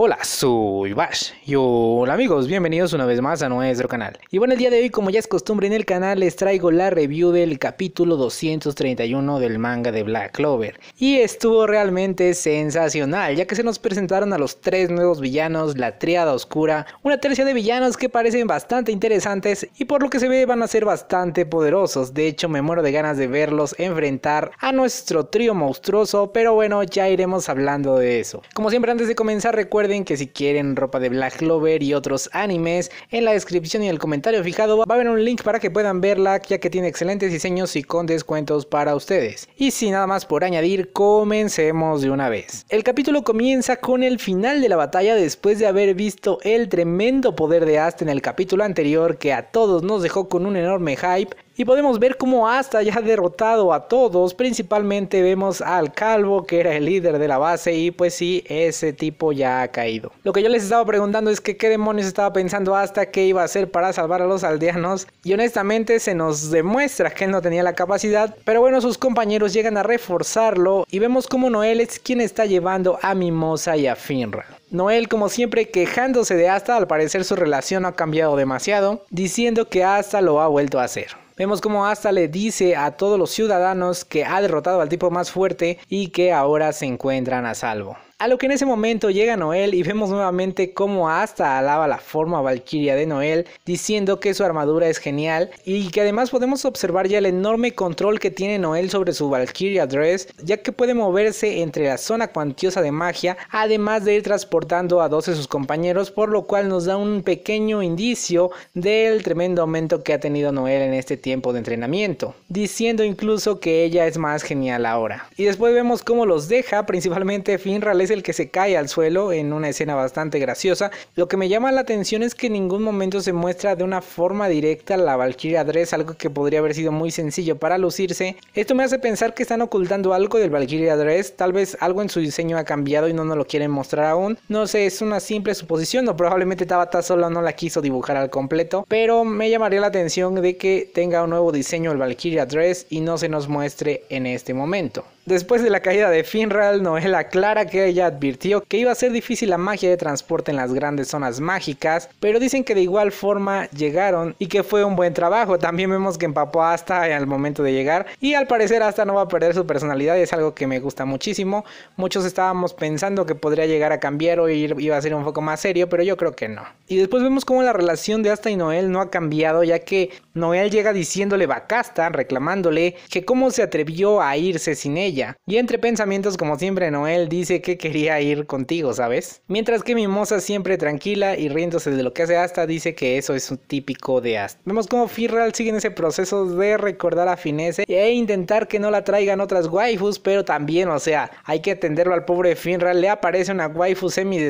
Hola, soy Bash y hola amigos, bienvenidos una vez más a nuestro canal. Y bueno, el día de hoy como ya es costumbre en el canal les traigo la review del capítulo 231 del manga de Black Clover. Y estuvo realmente sensacional ya que se nos presentaron a los tres nuevos villanos, la triada oscura, una tercia de villanos que parecen bastante interesantes y por lo que se ve van a ser bastante poderosos. De hecho me muero de ganas de verlos enfrentar a nuestro trío monstruoso, pero bueno ya iremos hablando de eso. Como siempre antes de comenzar recuerden que si quieren ropa de Black Clover y otros animes, en la descripción y en el comentario fijado va a haber un link para que puedan verla ya que tiene excelentes diseños y con descuentos para ustedes. Y sin nada más por añadir, comencemos de una vez. El capítulo comienza con el final de la batalla después de haber visto el tremendo poder de Asta en el capítulo anterior que a todos nos dejó con un enorme hype y podemos ver cómo hasta ya ha derrotado a todos, principalmente vemos al Calvo que era el líder de la base y pues sí, ese tipo ya ha caído. Lo que yo les estaba preguntando es que qué demonios estaba pensando hasta qué iba a hacer para salvar a los aldeanos y honestamente se nos demuestra que él no tenía la capacidad, pero bueno, sus compañeros llegan a reforzarlo y vemos cómo Noel es quien está llevando a Mimosa y a Finra. Noel, como siempre, quejándose de Asta, al parecer su relación no ha cambiado demasiado, diciendo que Asta lo ha vuelto a hacer. Vemos como hasta le dice a todos los ciudadanos que ha derrotado al tipo más fuerte y que ahora se encuentran a salvo. A lo que en ese momento llega Noel y vemos nuevamente cómo hasta alaba la forma valquiria de Noel, diciendo que su armadura es genial y que además podemos observar ya el enorme control que tiene Noel sobre su Valkyria dress, ya que puede moverse entre la zona cuantiosa de magia, además de ir transportando a dos de sus compañeros, por lo cual nos da un pequeño indicio del tremendo aumento que ha tenido Noel en este tiempo de entrenamiento, diciendo incluso que ella es más genial ahora. Y después vemos cómo los deja, principalmente Finral el que se cae al suelo en una escena bastante graciosa. Lo que me llama la atención es que en ningún momento se muestra de una forma directa la Valkyria Dress, algo que podría haber sido muy sencillo para lucirse. Esto me hace pensar que están ocultando algo del Valkyria Dress, tal vez algo en su diseño ha cambiado y no nos lo quieren mostrar aún. No sé, es una simple suposición o probablemente Tabata solo no la quiso dibujar al completo, pero me llamaría la atención de que tenga un nuevo diseño el Valkyria Dress y no se nos muestre en este momento. Después de la caída de Finral, Noel aclara que ella advirtió que iba a ser difícil la magia de transporte en las grandes zonas mágicas, pero dicen que de igual forma llegaron y que fue un buen trabajo. También vemos que empapó hasta Asta al momento de llegar y al parecer Asta no va a perder su personalidad, es algo que me gusta muchísimo. Muchos estábamos pensando que podría llegar a cambiar o ir, iba a ser un poco más serio, pero yo creo que no. Y después vemos cómo la relación de Asta y Noel no ha cambiado, ya que Noel llega diciéndole Bacasta, reclamándole que cómo se atrevió a irse sin ella y entre pensamientos, como siempre, Noel dice que quería ir contigo, ¿sabes? Mientras que Mimosa, siempre tranquila y riéndose de lo que hace Asta, dice que eso es un típico de Asta. Vemos como Finral sigue en ese proceso de recordar a Finesse e intentar que no la traigan otras waifus, pero también, o sea, hay que atenderlo al pobre Finral. Le aparece una waifu semi y,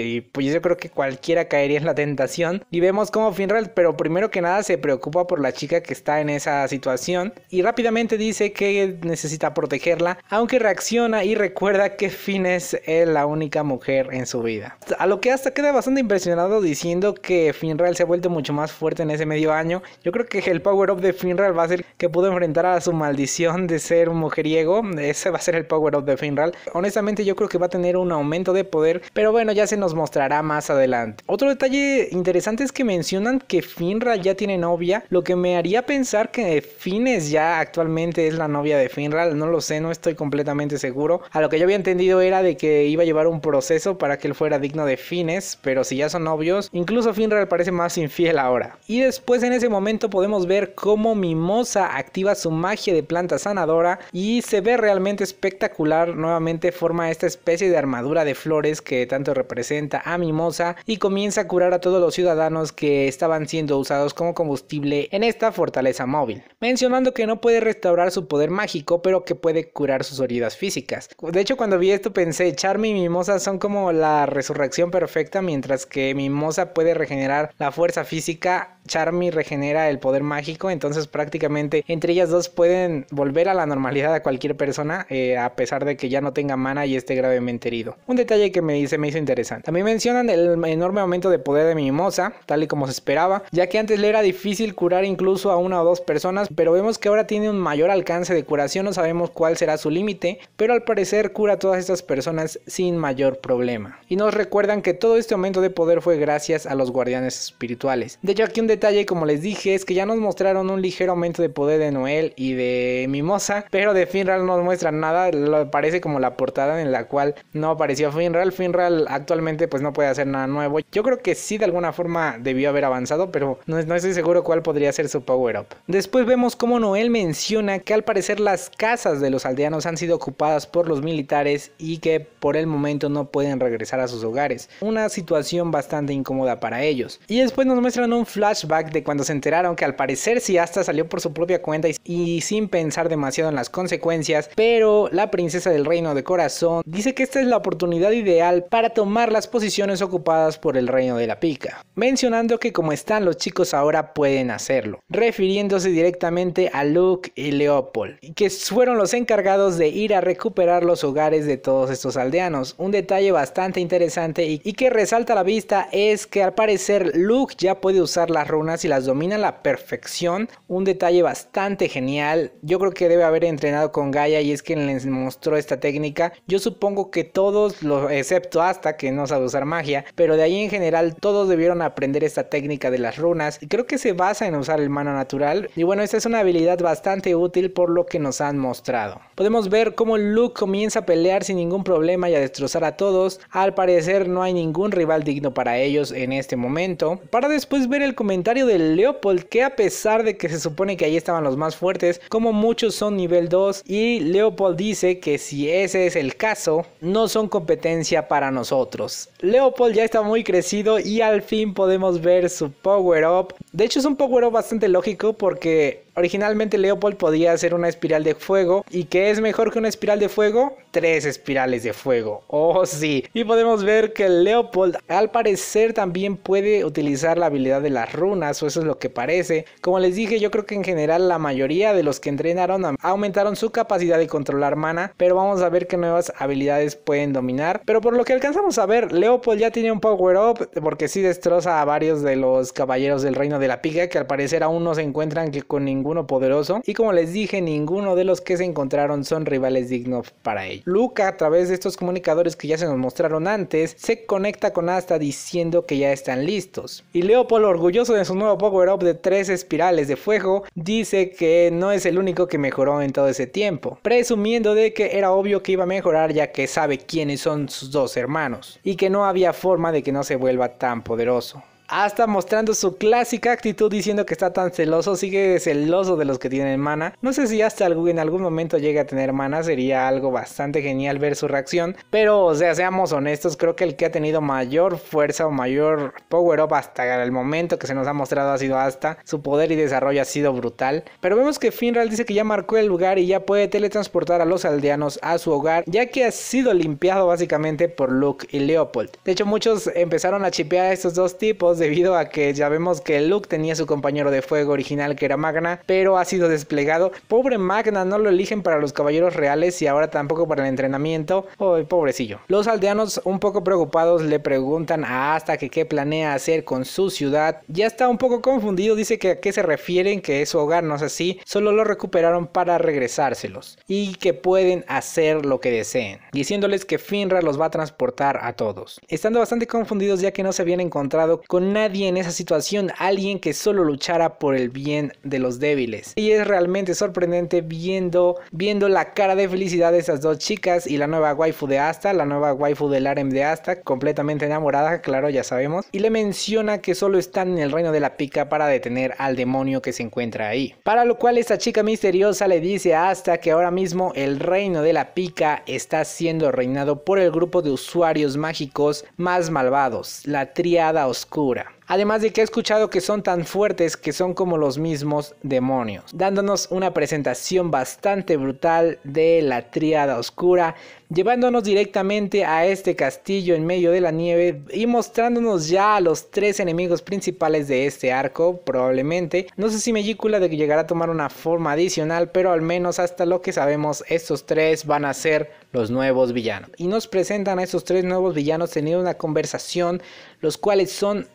y pues yo creo que cualquiera caería en la tentación. Y vemos como Finral, pero primero que nada se preocupa por la chica que está en esa situación y rápidamente dice que necesita protegerla aunque reacciona y recuerda que Finn es eh, la única mujer en su vida. A lo que hasta queda bastante impresionado diciendo que Finral se ha vuelto mucho más fuerte en ese medio año. Yo creo que el power-up de Finral va a ser que pudo enfrentar a su maldición de ser un mujeriego. Ese va a ser el power-up de Finral. Honestamente yo creo que va a tener un aumento de poder, pero bueno, ya se nos mostrará más adelante. Otro detalle interesante es que mencionan que Finral ya tiene novia, lo que me haría pensar que Fines ya actualmente es la novia de Finral. No lo sé, no estoy completamente seguro. A lo que yo había entendido era de que iba a llevar un proceso para que él fuera digno de fines, pero si ya son obvios, incluso Finral parece más infiel ahora. Y después en ese momento podemos ver cómo Mimosa activa su magia de planta sanadora y se ve realmente espectacular, nuevamente forma esta especie de armadura de flores que tanto representa a Mimosa y comienza a curar a todos los ciudadanos que estaban siendo usados como combustible en esta fortaleza móvil. Mencionando que no puede restaurar su poder mágico, pero que puede curar sus heridas físicas. De hecho, cuando vi esto pensé, ...Charmy y Mimosa son como la resurrección perfecta, mientras que Mimosa puede regenerar la fuerza física Charmy regenera el poder mágico, entonces prácticamente entre ellas dos pueden volver a la normalidad a cualquier persona, eh, a pesar de que ya no tenga mana y esté gravemente herido. Un detalle que me, dice me hizo interesante. También mencionan el enorme aumento de poder de Mimosa, tal y como se esperaba, ya que antes le era difícil curar incluso a una o dos personas, pero vemos que ahora tiene un mayor alcance de curación, no sabemos cuál será su límite, pero al parecer cura a todas estas personas sin mayor problema. Y nos recuerdan que todo este aumento de poder fue gracias a los guardianes espirituales. De hecho, aquí un detalle, como les dije, es que ya nos mostraron un ligero aumento de poder de Noel y de Mimosa, pero de Finral no nos muestran nada, lo parece como la portada en la cual no apareció Finral. Finral actualmente pues no puede hacer nada nuevo. Yo creo que sí de alguna forma debió haber avanzado, pero no, estoy seguro cuál podría ser su power-up. Después vemos cómo Noel menciona que al parecer las casas de los aldeanos han sido ocupadas por los militares y que por el momento no pueden regresar a sus hogares. Una situación bastante incómoda para ellos. Y después nos muestran un flash de cuando se enteraron que al parecer Si hasta salió por su propia cuenta y, sin pensar demasiado en las consecuencias, pero la princesa del reino de corazón dice que esta es la oportunidad ideal para tomar las posiciones ocupadas por el reino de la pica, mencionando que como están los chicos ahora pueden hacerlo, refiriéndose directamente a Luke y Leopold, que fueron los encargados de ir a recuperar los hogares de todos estos aldeanos. Un detalle bastante interesante y, que resalta a la vista es que al parecer Luke ya puede usar las runas y las domina a la perfección. Un detalle bastante genial. Yo creo que debe haber entrenado con Gaia y es quien les mostró esta técnica. Yo supongo que todos, los, excepto hasta que no sabe usar magia, pero de ahí en general todos debieron aprender esta técnica de las runas. Y creo que se basa en usar el mano natural. Y bueno, esta es una habilidad bastante útil por lo que nos han mostrado. Podemos ver cómo Luke comienza a pelear sin ningún problema y a destrozar a todos. Al parecer no hay ningún rival digno para ellos en este momento. Para después ver el comentario de Leopold que a pesar de que se supone que ahí estaban los más fuertes, como muchos son nivel 2 y Leopold dice que si ese es el caso, no son competencia para nosotros. Leopold ya está muy crecido y al fin podemos ver su power up. De hecho es un power up bastante lógico porque Originalmente Leopold podía hacer una espiral de fuego. ¿Y qué es mejor que una espiral de fuego? Tres espirales de fuego. Oh sí. Y podemos ver que Leopold al parecer también puede utilizar la habilidad de las runas. O eso es lo que parece. Como les dije yo creo que en general la mayoría de los que entrenaron aumentaron su capacidad de controlar mana. Pero vamos a ver qué nuevas habilidades pueden dominar. Pero por lo que alcanzamos a ver Leopold ya tiene un power up. Porque sí destroza a varios de los caballeros del reino de la pica Que al parecer aún no se encuentran que con ningún poderoso y como les dije ninguno de los que se encontraron son rivales dignos para él. Luca a través de estos comunicadores que ya se nos mostraron antes se conecta con Asta diciendo que ya están listos y Leopold orgulloso de su nuevo power up de tres espirales de fuego dice que no es el único que mejoró en todo ese tiempo presumiendo de que era obvio que iba a mejorar ya que sabe quiénes son sus dos hermanos y que no había forma de que no se vuelva tan poderoso hasta mostrando su clásica actitud diciendo que está tan celoso, sigue celoso de los que tienen mana. No sé si hasta en algún momento llegue a tener mana, sería algo bastante genial ver su reacción, pero o sea, seamos honestos, creo que el que ha tenido mayor fuerza o mayor power up hasta el momento que se nos ha mostrado ha sido hasta. su poder y desarrollo ha sido brutal, pero vemos que Finral dice que ya marcó el lugar y ya puede teletransportar a los aldeanos a su hogar, ya que ha sido limpiado básicamente por Luke y Leopold. De hecho, muchos empezaron a chipear a estos dos tipos debido a que ya vemos que Luke tenía su compañero de fuego original que era Magna, pero ha sido desplegado. Pobre Magna, no lo eligen para los caballeros reales y ahora tampoco para el entrenamiento. Ay, pobrecillo. Los aldeanos un poco preocupados le preguntan a Asta que qué planea hacer con su ciudad. Ya está un poco confundido, dice que a qué se refieren, que es su hogar, no es así, solo lo recuperaron para regresárselos y que pueden hacer lo que deseen, diciéndoles que Finra los va a transportar a todos. Estando bastante confundidos ya que no se habían encontrado con nadie en esa situación, alguien que solo luchara por el bien de los débiles. Y es realmente sorprendente viendo, viendo la cara de felicidad de esas dos chicas y la nueva waifu de Asta, la nueva waifu del harem de Asta, completamente enamorada, claro, ya sabemos. Y le menciona que solo están en el reino de la pica para detener al demonio que se encuentra ahí. Para lo cual esta chica misteriosa le dice a Asta que ahora mismo el reino de la pica está siendo reinado por el grupo de usuarios mágicos más malvados, la triada oscura det. además de que he escuchado que son tan fuertes que son como los mismos demonios, dándonos una presentación bastante brutal de la tríada oscura, llevándonos directamente a este castillo en medio de la nieve y mostrándonos ya a los tres enemigos principales de este arco, probablemente. No sé si Mellicula de que llegará a tomar una forma adicional, pero al menos hasta lo que sabemos, estos tres van a ser los nuevos villanos. Y nos presentan a estos tres nuevos villanos teniendo una conversación, los cuales son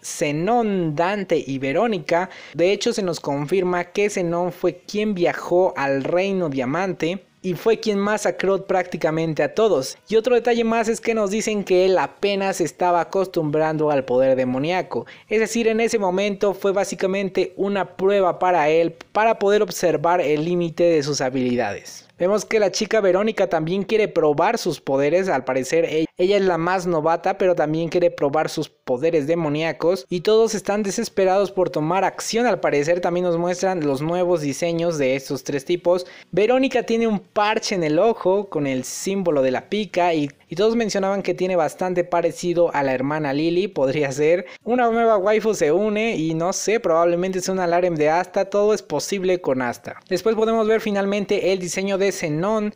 Dante y Verónica. De hecho, se nos confirma que Zenón fue quien viajó al Reino Diamante y fue quien masacró prácticamente a todos. Y otro detalle más es que nos dicen que él apenas estaba acostumbrando al poder demoníaco, es decir, en ese momento fue básicamente una prueba para él para poder observar el límite de sus habilidades. Vemos que la chica Verónica también quiere probar sus poderes, al parecer ella, es la más novata, pero también quiere probar sus poderes demoníacos y todos están desesperados por tomar acción, al parecer también nos muestran los nuevos diseños de estos tres tipos. Verónica tiene un parche en el ojo con el símbolo de la pica y, todos mencionaban que tiene bastante parecido a la hermana Lily, podría ser. Una nueva waifu se une y no sé, probablemente sea un Alarem de Asta, todo es posible con Asta. Después podemos ver finalmente el diseño de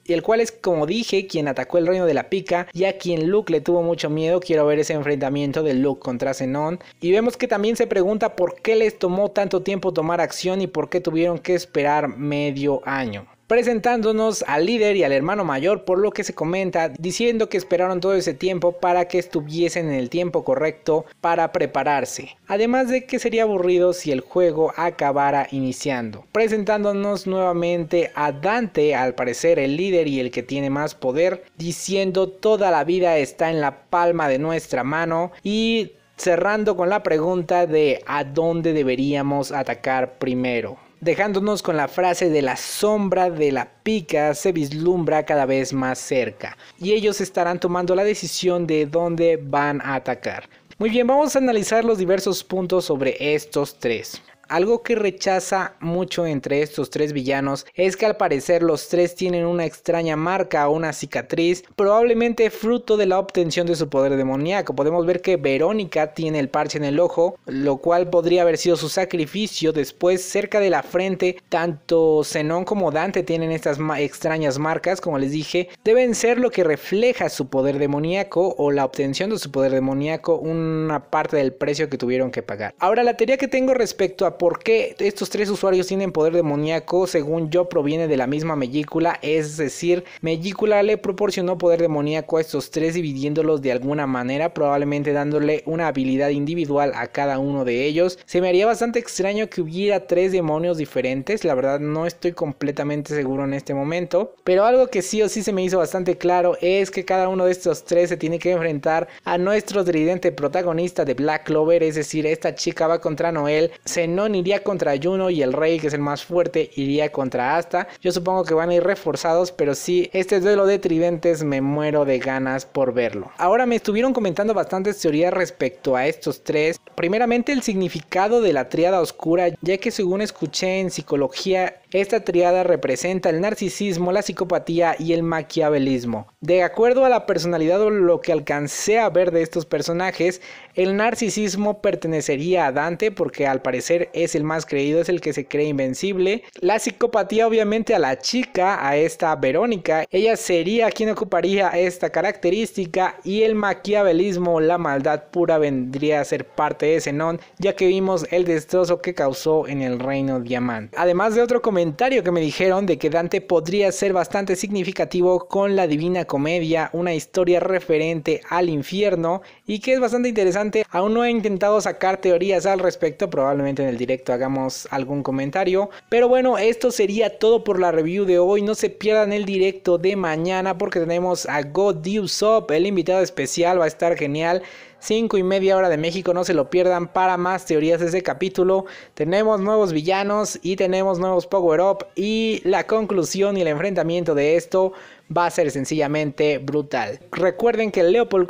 y el cual es, como dije, quien atacó el reino de la pica y a quien Luke le tuvo mucho miedo. Quiero ver ese enfrentamiento de Luke contra Zenon Y vemos que también se pregunta por qué les tomó tanto tiempo tomar acción y por qué tuvieron que esperar medio año presentándonos al líder y al hermano mayor, por lo que se comenta, diciendo que esperaron todo ese tiempo para que estuviesen en el tiempo correcto para prepararse. Además de que sería aburrido si el juego acabara iniciando. Presentándonos nuevamente a Dante, al parecer el líder y el que tiene más poder, diciendo toda la vida está en la palma de nuestra mano y cerrando con la pregunta de a dónde deberíamos atacar primero dejándonos con la frase de la sombra de la pica se vislumbra cada vez más cerca y ellos estarán tomando la decisión de dónde van a atacar. Muy bien, vamos a analizar los diversos puntos sobre estos tres. Algo que rechaza mucho entre estos tres villanos es que al parecer los tres tienen una extraña marca o una cicatriz, probablemente fruto de la obtención de su poder demoníaco. Podemos ver que Verónica tiene el parche en el ojo, lo cual podría haber sido su sacrificio. Después, cerca de la frente, tanto Zenón como Dante tienen estas extrañas marcas, como les dije, deben ser lo que refleja su poder demoníaco o la obtención de su poder demoníaco, una parte del precio que tuvieron que pagar. Ahora, la teoría que tengo respecto a ¿por qué estos tres usuarios tienen poder demoníaco? Según yo, proviene de la misma mellícula, es decir, mellícula le proporcionó poder demoníaco a estos tres dividiéndolos de alguna manera, probablemente dándole una habilidad individual a cada uno de ellos. Se me haría bastante extraño que hubiera tres demonios diferentes, la verdad no estoy completamente seguro en este momento, pero algo que sí o sí se me hizo bastante claro es que cada uno de estos tres se tiene que enfrentar a nuestro tridente protagonista de Black Clover, es decir, esta chica va contra Noel, se no iría contra Juno y el Rey, que es el más fuerte, iría contra Asta. Yo supongo que van a ir reforzados, pero sí, este duelo de tridentes me muero de ganas por verlo. Ahora me estuvieron comentando bastantes teorías respecto a estos tres. Primeramente el significado de la triada oscura, ya que según escuché en psicología, esta triada representa el narcisismo, la psicopatía y el maquiavelismo. De acuerdo a la personalidad o lo que alcancé a ver de estos personajes, el narcisismo pertenecería a Dante porque al parecer es el más creído, es el que se cree invencible. La psicopatía obviamente a la chica, a esta Verónica, ella sería quien ocuparía esta característica y el maquiavelismo, la maldad pura vendría a ser parte de non ya que vimos el destrozo que causó en el reino diamante. Además de otro comentario que me dijeron de que Dante podría ser bastante significativo con la Divina Comedia, una historia referente al infierno y que es bastante interesante, aún no he intentado sacar teorías al respecto, probablemente en el directo hagamos algún comentario. Pero bueno, esto sería todo por la review de hoy. No se pierdan el directo de mañana porque tenemos a God Up, el invitado especial, va a estar genial. 5 y media hora de México, no se lo pierdan para más teorías de ese capítulo. Tenemos nuevos villanos y tenemos nuevos Power Up y la conclusión y el enfrentamiento de esto va a ser sencillamente brutal. Recuerden que Leopold,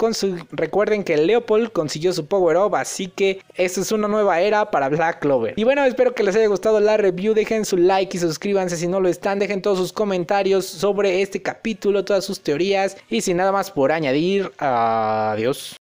Leopold consiguió su Power Up, así que esto es una nueva era para Black Clover. Y bueno, espero que les haya gustado la review, dejen su like y suscríbanse si no lo están, dejen todos sus comentarios sobre este capítulo, todas sus teorías y sin nada más por añadir, adiós.